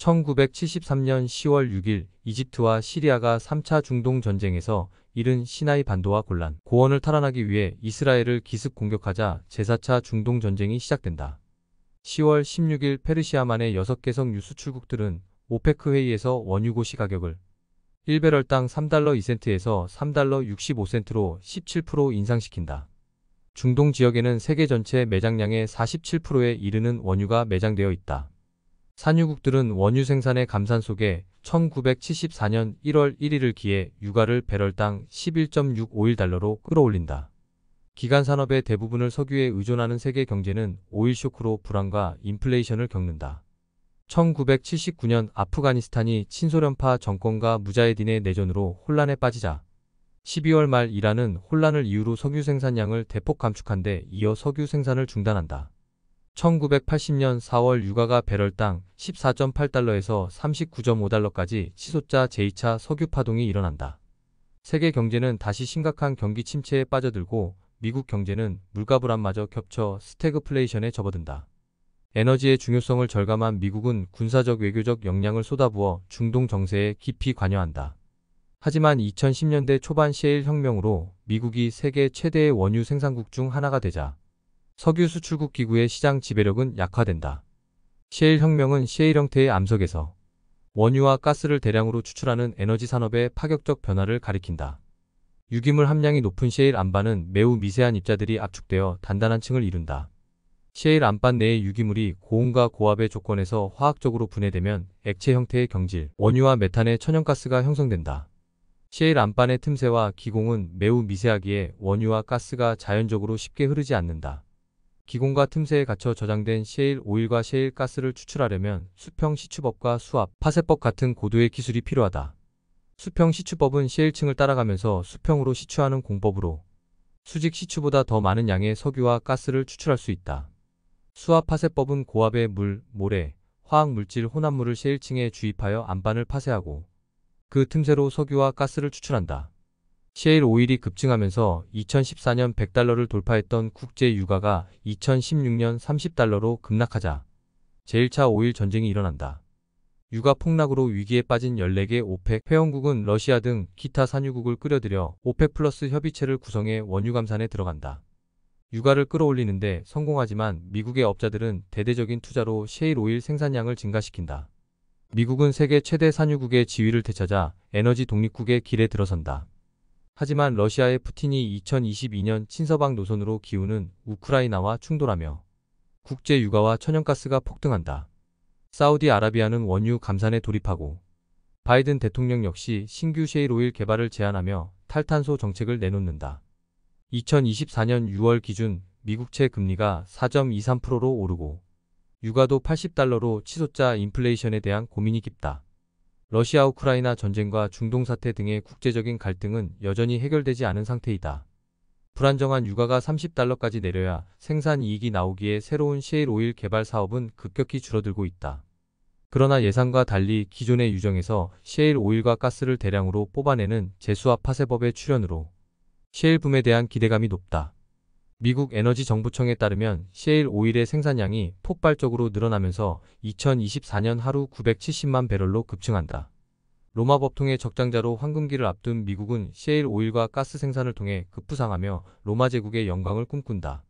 1973년 10월 6일 이집트와 시리아가 3차 중동 전쟁에서 이른 시나이 반도와 곤란, 고원을 탈환하기 위해 이스라엘을 기습 공격하자 제4차 중동 전쟁이 시작된다. 10월 16일 페르시아만의 6개성 유수 출국들은 오페크 회의에서 원유고시 가격을 1배럴당 3달러 2센트에서 3달러 65센트로 17% 인상시킨다. 중동 지역에는 세계 전체 매장량의 47%에 이르는 원유가 매장되어 있다. 산유국들은 원유 생산의 감산 속에 1974년 1월 1일을 기해 유가를 배럴당 11.651달러로 끌어올린다. 기간 산업의 대부분을 석유에 의존하는 세계 경제는 오일 쇼크로 불안과 인플레이션을 겪는다. 1979년 아프가니스탄이 친소련파 정권과 무자헤딘의 내전으로 혼란에 빠지자 12월 말 이란은 혼란을 이유로 석유 생산량을 대폭 감축한 데 이어 석유 생산을 중단한다. 1980년 4월 유가가 배럴당 14.8달러에서 39.5달러까지 치솟자 제2차 석유 파동이 일어난다. 세계 경제는 다시 심각한 경기 침체에 빠져들고 미국 경제는 물가 불안마저 겹쳐 스태그플레이션에 접어든다. 에너지의 중요성을 절감한 미국은 군사적 외교적 역량을 쏟아부어 중동 정세에 깊이 관여한다. 하지만 2010년대 초반 셰일 혁명으로 미국이 세계 최대의 원유 생산국 중 하나가 되자 석유 수출국 기구의 시장 지배력은 약화된다. 셰일 혁명은 셰일 형태의 암석에서 원유와 가스를 대량으로 추출하는 에너지 산업의 파격적 변화를 가리킨다. 유기물 함량이 높은 셰일 안반은 매우 미세한 입자들이 압축되어 단단한 층을 이룬다. 셰일 안반 내의 유기물이 고온과 고압의 조건에서 화학적으로 분해되면 액체 형태의 경질, 원유와 메탄의 천연가스가 형성된다. 셰일 안반의 틈새와 기공은 매우 미세하기에 원유와 가스가 자연적으로 쉽게 흐르지 않는다. 기공과 틈새에 갇혀 저장된 셰일 오일과 셰일 가스를 추출하려면 수평 시추법과 수압, 파쇄법 같은 고도의 기술이 필요하다. 수평 시추법은 셰일층을 따라가면서 수평으로 시추하는 공법으로 수직 시추보다 더 많은 양의 석유와 가스를 추출할 수 있다. 수압 파쇄법은 고압의 물, 모래, 화학물질 혼합물을 셰일층에 주입하여 안반을 파쇄하고 그 틈새로 석유와 가스를 추출한다. 셰일 오일이 급증하면서 2014년 100달러를 돌파했던 국제 유가가 2016년 30달러로 급락하자 제1차 오일 전쟁이 일어난다. 유가 폭락으로 위기에 빠진 14개 오펙 회원국은 러시아 등 기타 산유국을 끌어들여 오펙 플러스 협의체를 구성해 원유 감산에 들어간다. 유가를 끌어올리는데 성공하지만 미국의 업자들은 대대적인 투자로 셰일 오일 생산량을 증가시킨다. 미국은 세계 최대 산유국의 지위를 되찾아 에너지 독립국의 길에 들어선다. 하지만 러시아의 푸틴이 2022년 친서방 노선으로 기우는 우크라이나와 충돌하며 국제 유가와 천연가스가 폭등한다. 사우디아라비아는 원유 감산에 돌입하고 바이든 대통령 역시 신규 셰일 오일 개발을 제한하며 탈탄소 정책을 내놓는다. 2024년 6월 기준 미국채 금리가 4.23%로 오르고 유가도 80달러로 치솟자 인플레이션에 대한 고민이 깊다. 러시아 우크라이나 전쟁과 중동 사태 등의 국제적인 갈등은 여전히 해결되지 않은 상태이다. 불안정한 유가가 30달러까지 내려야 생산 이익이 나오기에 새로운 셰일 오일 개발 사업은 급격히 줄어들고 있다. 그러나 예상과 달리 기존의 유정에서 셰일 오일과 가스를 대량으로 뽑아내는 제수와 파세법의 출현으로 셰일 붐에 대한 기대감이 높다. 미국 에너지 정부청에 따르면 셰일 오일의 생산량이 폭발적으로 늘어나면서 2024년 하루 970만 배럴로 급증한다. 로마 법통의 적장자로 황금기를 앞둔 미국은 셰일 오일과 가스 생산을 통해 급부상하며 로마 제국의 영광을 꿈꾼다.